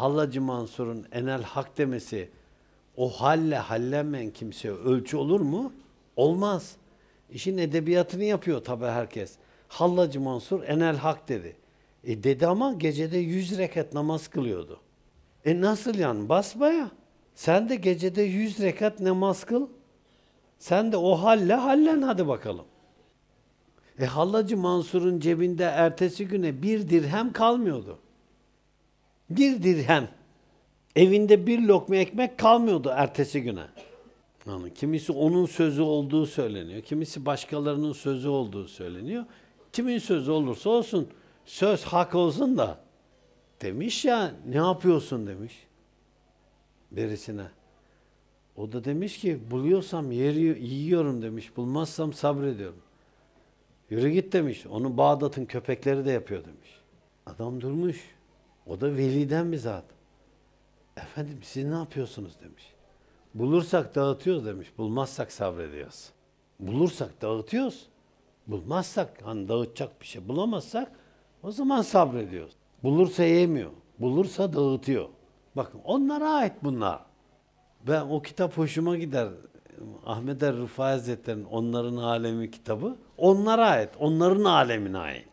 Hallacı Mansur'un enel hak demesi o halle hallenmeyen kimseye ölçü olur mu? Olmaz. İşin edebiyatını yapıyor tabi herkes. Hallacı Mansur enel hak dedi. E dedi ama gecede yüz rekat namaz kılıyordu. E nasıl yani? Basbaya. Sen de gecede yüz rekat namaz kıl. Sen de o halle hallen hadi bakalım. E Hallacı Mansur'un cebinde ertesi güne bir dirhem kalmıyordu bir dirhem evinde bir lokma ekmek kalmıyordu ertesi güne. Yani kimisi onun sözü olduğu söyleniyor. Kimisi başkalarının sözü olduğu söyleniyor. Kimin sözü olursa olsun söz hak olsun da demiş ya ne yapıyorsun demiş birisine. O da demiş ki buluyorsam yeri yiyorum demiş. Bulmazsam sabrediyorum. Yürü git demiş. Onu Bağdat'ın köpekleri de yapıyor demiş. Adam durmuş. O da veliden bir zat. Efendim siz ne yapıyorsunuz demiş. Bulursak dağıtıyoruz demiş. Bulmazsak sabrediyoruz. Bulursak dağıtıyoruz. Bulmazsak hani dağıtacak bir şey bulamazsak o zaman sabrediyoruz. Bulursa yemiyor. Bulursa dağıtıyor. Bakın onlara ait bunlar. Ben o kitap hoşuma gider. Ahmet Er Rıfai Hazretleri'nin Onların Alemi kitabı onlara ait. Onların alemine ait.